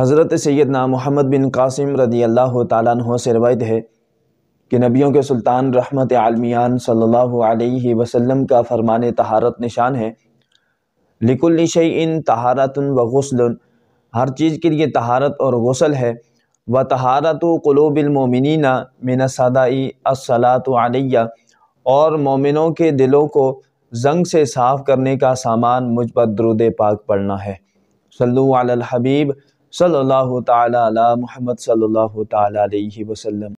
हज़रत सैद नाम मोहम्मद बिन कासिम रदी अल्लाह तु से रवायत है कि नबियों के सुल्तान रहमत आलमियान सल्लल्लाहु अलैहि वसल्लम का फरमान तहारत निशान है लिकुल इन तहारतन व गसल हर चीज़ के लिए तहारत और गसल है व तहारत क़लोबिलमिनना मिनसदाई असलात आलिया और मोमिनों के दिलों को जंग से साफ़ करने का सामान मुझ पर द्रुद पाक पढ़ना है सल्लु अल हबीब सल्लल्लाहु मोहम्मद सल्लल्लाहु ताला अलैहि वसल्लम